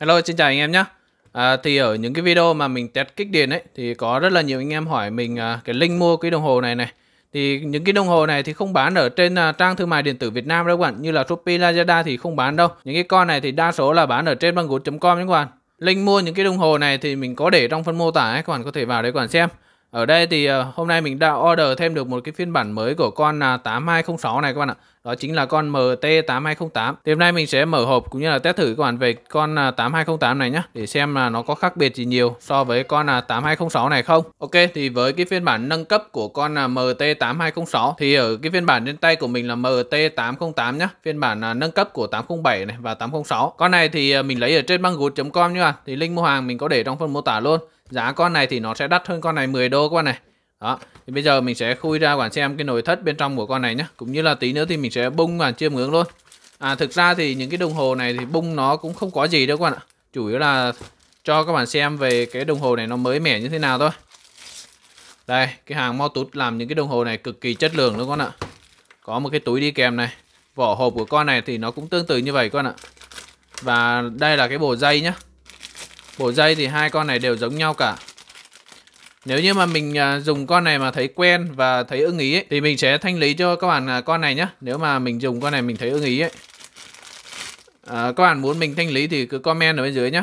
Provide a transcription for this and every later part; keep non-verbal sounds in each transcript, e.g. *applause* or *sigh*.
Hello, xin chào anh em nhé. À, thì ở những cái video mà mình test kích điện ấy thì có rất là nhiều anh em hỏi mình à, cái link mua cái đồng hồ này này. Thì những cái đồng hồ này thì không bán ở trên à, trang thương mại điện tử Việt Nam đâu các bạn, như là Shopee, Lazada thì không bán đâu. Những cái con này thì đa số là bán ở trên banggood.com các bạn. Link mua những cái đồng hồ này thì mình có để trong phần mô tả ấy, các bạn có thể vào đấy các bạn xem. Ở đây thì ờ, hôm nay mình đã order thêm được một cái phiên bản mới của con 8206 à, này các bạn ạ. Đó chính là con MT8208. Thì hôm nay mình sẽ mở hộp cũng như là test thử các bạn về con 8208 à, này nhé. Để xem là nó có khác biệt gì nhiều so với con 8206 à, này không. Ok thì với cái phiên bản nâng cấp của con MT8206 thì ở cái phiên bản trên tay của mình là MT808 nhé. Phiên bản nâng cấp của 807 này và 806. Con này thì mình lấy ở trên băng com nha Thì link mua hàng mình có để trong phần mô tả luôn giá con này thì nó sẽ đắt hơn con này 10 đô con này đó thì bây giờ mình sẽ khui ra bạn xem cái nội thất bên trong của con này nhé cũng như là tí nữa thì mình sẽ bung và chiêm ngưỡng luôn à thực ra thì những cái đồng hồ này thì bung nó cũng không có gì đâu các bạn ạ chủ yếu là cho các bạn xem về cái đồng hồ này nó mới mẻ như thế nào thôi đây cái hàng mo tút làm những cái đồng hồ này cực kỳ chất lượng luôn con ạ có một cái túi đi kèm này vỏ hộp của con này thì nó cũng tương tự như vậy con ạ và đây là cái bộ dây nhá Bổ dây thì hai con này đều giống nhau cả. Nếu như mà mình à, dùng con này mà thấy quen và thấy ưng ý ấy, thì mình sẽ thanh lý cho các bạn à, con này nhé. Nếu mà mình dùng con này mình thấy ưng ý ấy. À, các bạn muốn mình thanh lý thì cứ comment ở bên dưới nhé.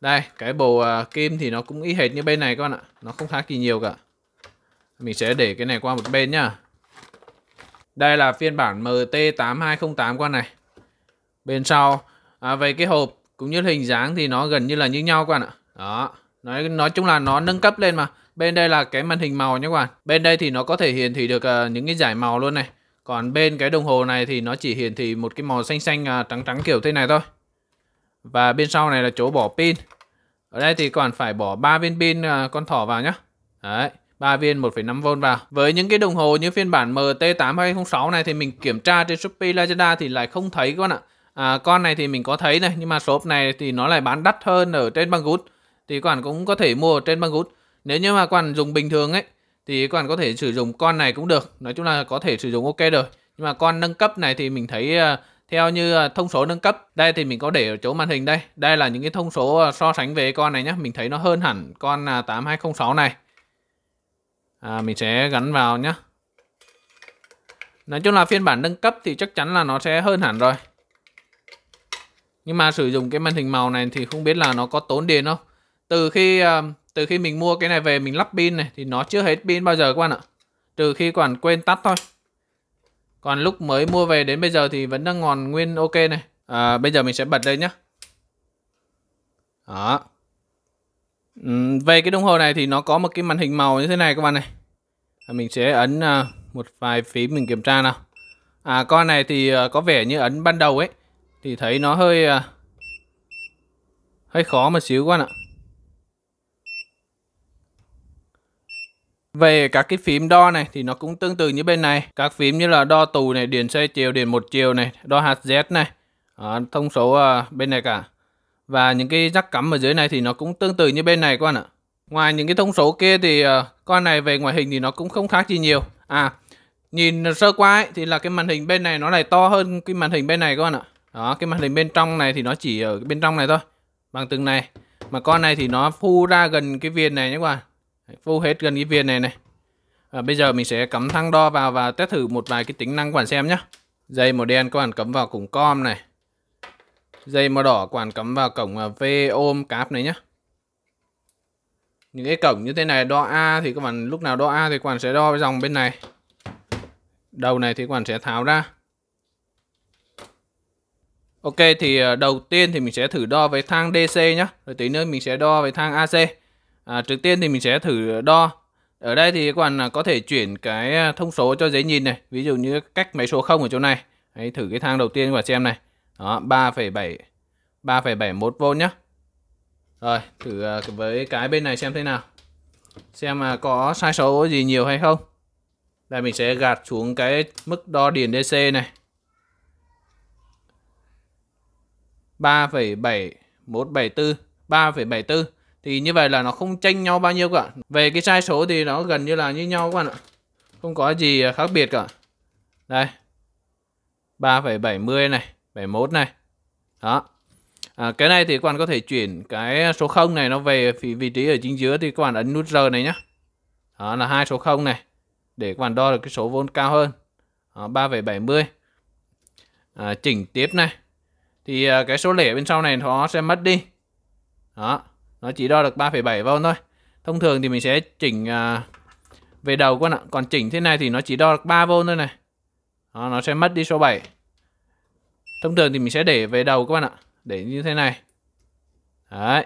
Đây, cái bầu à, kim thì nó cũng y hệt như bên này các bạn ạ. Nó không khác gì nhiều cả. Mình sẽ để cái này qua một bên nhá. Đây là phiên bản MT8208 con này. Bên sau, à, về cái hộp cũng như hình dáng thì nó gần như là như nhau các bạn ạ đó nói nói chung là nó nâng cấp lên mà bên đây là cái màn hình màu nhé các bạn bên đây thì nó có thể hiển thị được uh, những cái giải màu luôn này còn bên cái đồng hồ này thì nó chỉ hiển thị một cái màu xanh xanh uh, trắng trắng kiểu thế này thôi và bên sau này là chỗ bỏ pin ở đây thì còn phải bỏ 3 viên pin uh, con thỏ vào nhé đấy 3 viên 1,5V vào. Với những cái đồng hồ như phiên bản MT8206 này thì mình kiểm tra trên Shopee Lazada thì lại không thấy các bạn ạ à, con này thì mình có thấy này nhưng mà shop này thì nó lại bán đắt hơn ở trên băng gút thì các bạn cũng có thể mua ở trên băng gút nếu như mà các bạn dùng bình thường ấy thì các bạn có thể sử dụng con này cũng được nói chung là có thể sử dụng ok rồi nhưng mà con nâng cấp này thì mình thấy à, theo như à, thông số nâng cấp đây thì mình có để ở chỗ màn hình đây đây là những cái thông số à, so sánh về con này nhé mình thấy nó hơn hẳn con 8206 này à, mình sẽ gắn vào nhé nói chung là phiên bản nâng cấp thì chắc chắn là nó sẽ hơn hẳn rồi nhưng mà sử dụng cái màn hình màu này thì không biết là nó có tốn điện không từ khi ờ, từ khi mình mua cái này về mình lắp pin này thì nó chưa hết pin bao giờ các bạn ạ trừ khi còn quên tắt thôi còn lúc mới mua về đến bây giờ thì vẫn đang còn nguyên ok này à, bây giờ mình sẽ bật lên nhá. đó ừ, về cái đồng hồ này thì nó có một cái màn hình màu như thế này các bạn này à, mình sẽ ấn à, một vài phím mình kiểm tra nào à con này thì à, có vẻ như ấn ban đầu ấy thì thấy nó hơi à, hơi khó một xíu các bạn ạ. Về các cái phím đo này thì nó cũng tương tự như bên này. Các phím như là đo tù này, điện xoay chiều, điện một chiều này, đo hạt Z này, à, thông số à, bên này cả. Và những cái rắc cắm ở dưới này thì nó cũng tương tự như bên này các bạn ạ. Ngoài những cái thông số kia thì à, con này về ngoại hình thì nó cũng không khác gì nhiều. À, nhìn sơ qua ấy, thì là cái màn hình bên này nó lại to hơn cái màn hình bên này các bạn ạ đó cái màn hình bên trong này thì nó chỉ ở bên trong này thôi bằng từng này mà con này thì nó phu ra gần cái viền này nhé các bạn phu hết gần cái viền này này à, bây giờ mình sẽ cắm thang đo vào và test thử một vài cái tính năng quản xem nhé dây màu đen các bạn cắm vào cổng com này dây màu đỏ quản cắm vào cổng à, v ôm cáp này nhé những cái cổng như thế này đo a thì các bạn lúc nào đo a thì các bạn sẽ đo dòng bên này đầu này thì các bạn sẽ tháo ra Ok thì à, đầu tiên thì mình sẽ thử đo với thang DC nhé Rồi tí nữa mình sẽ đo với thang AC à, Trước tiên thì mình sẽ thử đo Ở đây thì các bạn à, có thể chuyển cái à, thông số cho dễ nhìn này Ví dụ như cách máy số 0 ở chỗ này Đấy, Thử cái thang đầu tiên các bạn xem này Đó 3,7 3,71V nhé Rồi thử với cái bên này xem thế nào Xem có sai số gì nhiều hay không Đây mình sẽ gạt xuống cái mức đo điện DC này 3,7174 3,74 thì như vậy là nó không chênh nhau bao nhiêu cả về cái sai số thì nó gần như là như nhau các bạn ạ không có gì khác biệt cả đây 3,70 này 71 này đó à, cái này thì các bạn có thể chuyển cái số 0 này nó về vị trí ở chính giữa thì các bạn ấn nút R này nhé đó là hai số 0 này để các bạn đo được cái số vôn cao hơn 3,70 à, chỉnh tiếp này thì à, cái số lẻ bên sau này nó sẽ mất đi đó nó chỉ đo được 3,7 vôn thôi thông thường thì mình sẽ chỉnh à, về đầu con ạ còn chỉnh thế này thì nó chỉ đo được 3 vôn thôi này đó, nó sẽ mất đi số 7 thông thường thì mình sẽ để về đầu các bạn ạ để như thế này đấy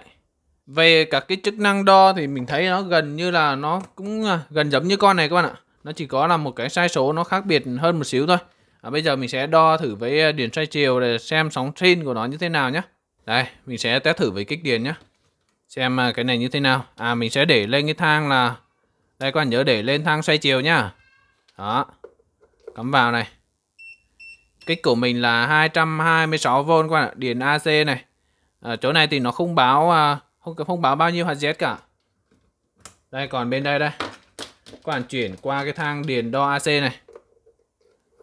về các cái chức năng đo thì mình thấy nó gần như là nó cũng à, gần giống như con này các bạn ạ nó chỉ có là một cái sai số nó khác biệt hơn một xíu thôi à, bây giờ mình sẽ đo thử với ờ, điện xoay chiều để xem sóng sin của nó như thế nào nhé đây mình sẽ test thử với kích điện nhé xem ờ, cái này như thế nào à mình sẽ để lên cái thang là đây các bạn nhớ để lên thang xoay chiều nhá đó cắm vào này kích của mình là 226V các bạn ạ điện AC này ở ờ, chỗ này thì nó không báo không không báo bao nhiêu hạt Z cả đây còn bên đây đây các bạn chuyển qua cái thang điện đo AC này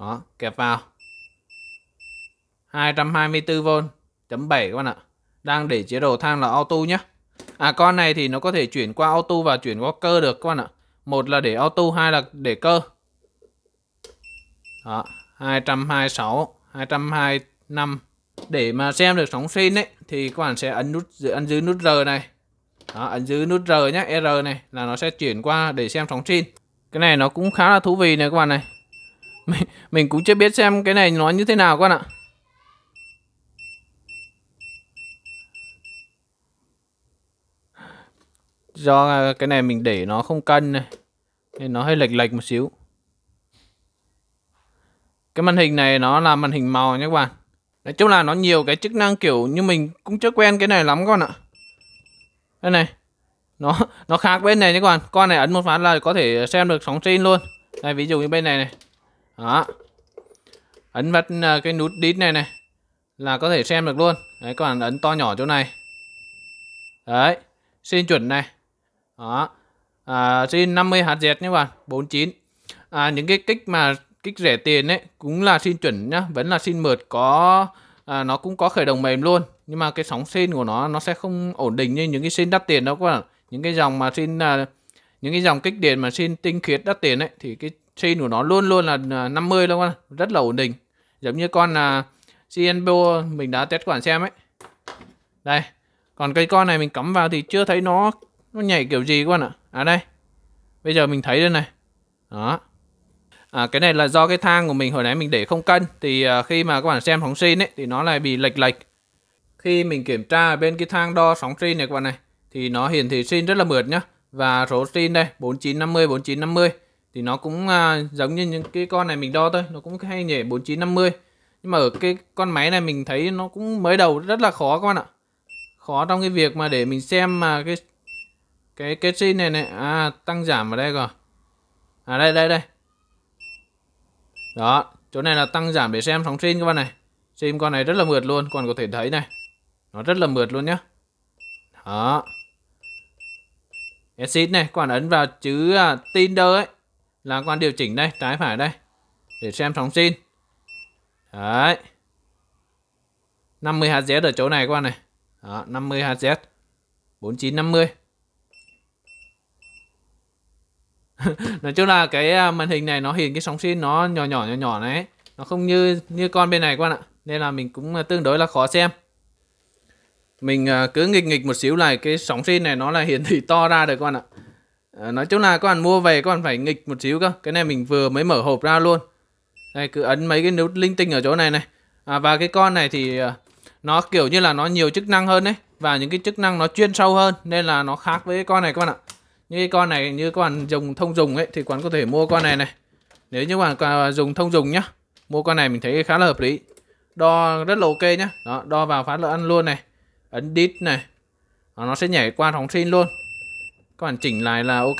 đó kẹp vào 224V chấm 7 các bạn ạ đang để chế độ thang là auto nhé à con này thì nó có thể chuyển qua auto và chuyển qua cơ được các bạn ạ một là để auto hai là để cơ đó 226 225 để mà xem được sóng sinh ấy thì các bạn sẽ ấn nút ấn giữ nút R này đó, ấn giữ nút R nhé R này là nó sẽ chuyển qua để xem sóng sinh cái này nó cũng khá là thú vị này các bạn này mình, cũng chưa biết xem cái này nó như thế nào con ạ do cái này mình để nó không cân này nên nó hơi lệch lệch một xíu cái màn hình này nó là màn hình màu nhé các bạn nói chung là nó nhiều cái chức năng kiểu như mình cũng chưa quen cái này lắm con ạ đây này nó nó khác bên này nhé các bạn con này ấn một phát là có thể xem được sóng trên luôn này ví dụ như bên này này đó ấn vắt ờ, cái nút đít này này là có thể xem được luôn đấy các bạn ấn to nhỏ chỗ này đấy xin chuẩn này đó à, xin 50 hạt dẹt nhé bạn 49 à, những cái kích mà kích rẻ tiền ấy cũng là xin chuẩn nhá vẫn là xin mượt có à, nó cũng có khởi động mềm luôn nhưng mà cái sóng xin của nó nó sẽ không ổn định như những cái xin đắt tiền đâu các bạn những cái dòng mà xin à, những cái dòng kích điện mà xin tinh khiết đắt tiền ấy thì cái Chain của nó luôn luôn là 50 luôn con Rất là ổn định Giống như con là CNPO mình đã test quản xem ấy Đây Còn cây con này mình cắm vào thì chưa thấy nó Nó nhảy kiểu gì các bạn ạ À đây Bây giờ mình thấy đây này Đó À, cái này là do cái thang của mình hồi nãy mình để không cân thì uh, khi mà các bạn xem sóng sin ấy thì nó lại bị lệch lệch khi mình kiểm tra bên cái thang đo sóng sin này các bạn này thì nó hiển thị sin rất là mượt nhá và số sin đây 4950 4950 thì nó cũng à, giống như những cái con này mình đo thôi nó cũng hay nhảy 4950 nhưng mà ở cái con máy này mình thấy nó cũng mới đầu rất là khó các bạn ạ khó trong cái việc mà để mình xem mà cái cái cái xin này này à tăng giảm ở đây rồi à đây đây đây đó chỗ này là tăng giảm để xem sóng xin các bạn này xin con này rất là mượt luôn còn có thể thấy này nó rất là mượt luôn nhá đó exit này còn ấn vào chữ uh, tinder ấy là con điều chỉnh đây trái phải đây để xem sóng xin đấy 50 Hz ở chỗ này các bạn này Đó, 50 Hz 4950 *laughs* nói chung là cái à, màn hình này nó hiện cái sóng xin nó nhỏ nhỏ nhỏ nhỏ này nó không như như con bên này các bạn ạ nên là mình cũng à, tương đối là khó xem mình à, cứ nghịch nghịch một xíu này cái sóng xin này nó là hiển thị to ra được các bạn ạ Ờ, nói chung là các bạn mua về các bạn phải nghịch một xíu cơ cái này mình vừa mới mở hộp ra luôn đây cứ ấn mấy cái nút linh tinh ở chỗ này này à, và cái con này thì ờ, nó kiểu như là nó nhiều chức năng hơn đấy và những cái chức năng nó chuyên sâu hơn nên là nó khác với cái con này các bạn ạ như cái con này như các bạn dùng thông dùng ấy thì quán có thể mua con này này nếu như bạn à, dùng thông dùng nhá mua con này mình thấy khá là hợp lý đo rất là ok nhá đó đo vào phát lợn ăn luôn này ấn đít này nó sẽ nhảy qua phóng sinh luôn các bạn chỉnh lại là ok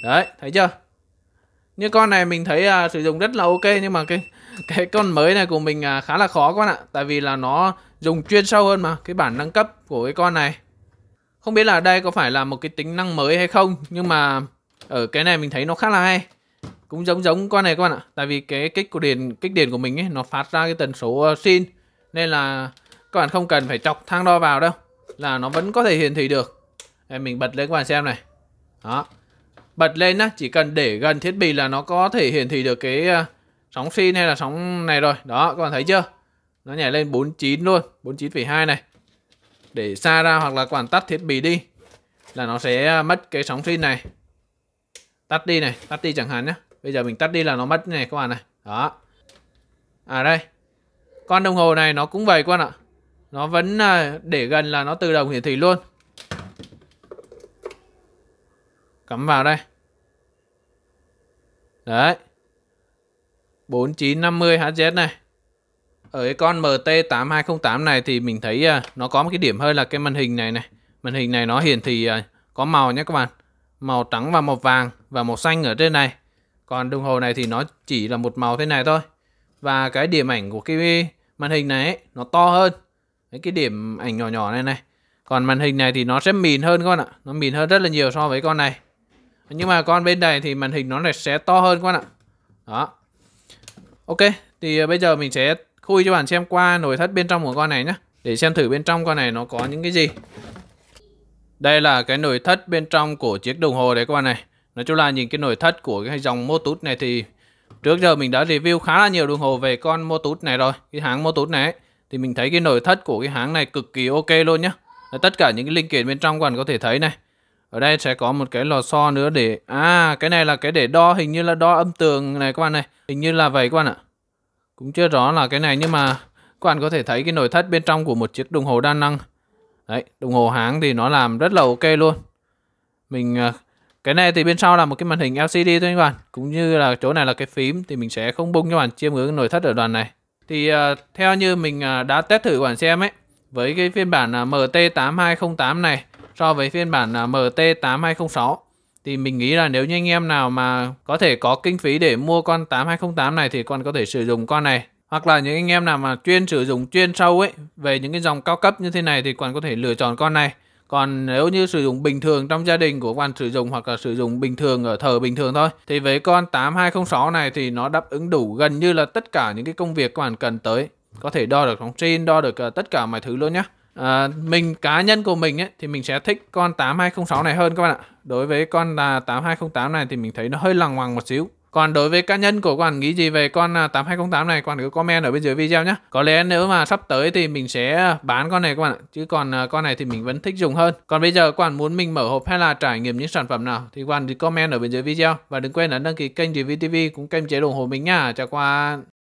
đấy thấy chưa như con này mình thấy à, sử dụng rất là ok nhưng mà cái cái con mới này của mình à, khá là khó các bạn ạ tại vì là nó dùng chuyên sâu hơn mà cái bản nâng cấp của cái con này không biết là đây có phải là một cái tính năng mới hay không nhưng mà ở cái này mình thấy nó khá là hay cũng giống giống con này các bạn ạ tại vì cái kích của điện kích điện của mình ấy nó phát ra cái tần số ờ, sin nên là các bạn không cần phải chọc thang đo vào đâu là nó vẫn có thể hiển thị được đây mình bật lên các bạn xem này. Đó. Bật lên á, chỉ cần để gần thiết bị là nó có thể hiển thị được cái ờ, sóng sin hay là sóng này rồi. Đó, các bạn thấy chưa? Nó nhảy lên 49 luôn, 49,2 này. Để xa ra hoặc là quản tắt thiết bị đi là nó sẽ ờ, mất cái sóng sin này. Tắt đi này, tắt đi chẳng hạn nhé. Bây giờ mình tắt đi là nó mất này các bạn này. Đó. À đây. Con đồng hồ này nó cũng vậy các bạn ạ. Nó vẫn ờ, để gần là nó tự động hiển thị luôn. cắm vào đây đấy 4950 HZ này ở cái con MT8208 này thì mình thấy à, nó có một cái điểm hơi là cái màn hình này này màn hình này nó hiển thị à, có màu nhé các bạn màu trắng và màu vàng và màu xanh ở trên này còn đồng hồ này thì nó chỉ là một màu thế này thôi và cái điểm ảnh của cái màn hình này ấy, nó to hơn Đấy, cái điểm ảnh nhỏ nhỏ này này còn màn hình này thì nó sẽ mịn hơn các bạn ạ nó mịn hơn rất là nhiều so với con này nhưng mà con bên này thì màn hình nó lại sẽ to hơn các bạn ạ đó ok thì ờ, bây giờ mình sẽ khui cho bạn xem qua nội thất bên trong của con này nhé để xem thử bên trong con này nó có những cái gì đây là cái nội thất bên trong của chiếc đồng hồ đấy các bạn này nói chung là nhìn cái nội thất của cái dòng Motus này thì trước giờ mình đã review khá là nhiều đồng hồ về con Motus này rồi cái hãng Motus này thì mình thấy cái nội thất của cái hãng này cực kỳ ok luôn nhá tất cả những cái linh kiện bên trong bạn có thể thấy này ở đây sẽ có một cái lò xo nữa để... À, cái này là cái để đo, hình như là đo âm tường này các bạn này. Hình như là vậy các bạn ạ. Cũng chưa rõ là cái này nhưng mà các bạn có thể thấy cái nội thất bên trong của một chiếc đồng hồ đa năng. Đấy, đồng hồ hãng thì nó làm rất là ok luôn. Mình... À, cái này thì bên sau là một cái màn hình LCD thôi các bạn. Cũng như là chỗ này là cái phím thì mình sẽ không bung cho bạn chiêm ngưỡng nội thất ở đoàn này. Thì à, theo như mình à, đã test thử các bạn xem ấy. Với cái phiên bản uh, MT8208 này so với phiên bản à, MT8206 thì mình nghĩ là nếu như anh em nào mà có thể có kinh phí để mua con 8208 này thì con có thể sử dụng con này hoặc là những anh em nào mà chuyên sử dụng chuyên sâu ấy về những cái dòng cao cấp như thế này thì còn có thể lựa chọn con này còn nếu như sử dụng bình thường trong gia đình của bạn sử dụng hoặc là sử dụng bình thường ở thờ bình thường thôi thì với con 8206 này thì nó đáp ứng đủ gần như là tất cả những cái công việc các bạn cần tới có thể đo được phóng sinh đo được à, tất cả mọi thứ luôn nhé À, mình cá nhân của mình ấy, thì mình sẽ thích con 8206 này hơn các bạn ạ. Đối với con là 8208 này thì mình thấy nó hơi lằng ngoằng một xíu. Còn đối với cá nhân của các bạn nghĩ gì về con 8208 à, này, các bạn cứ comment ở bên dưới video nhé. Có lẽ nếu mà sắp tới thì mình sẽ bán con này các bạn ạ. Chứ còn à, con này thì mình vẫn thích dùng hơn. Còn bây giờ các bạn muốn mình mở hộp hay là trải nghiệm những sản phẩm nào thì các bạn thì comment ở bên dưới video. Và đừng quên ấn đăng ký kênh Review cũng kênh chế đồng hồ mình nha. Chào các bạn.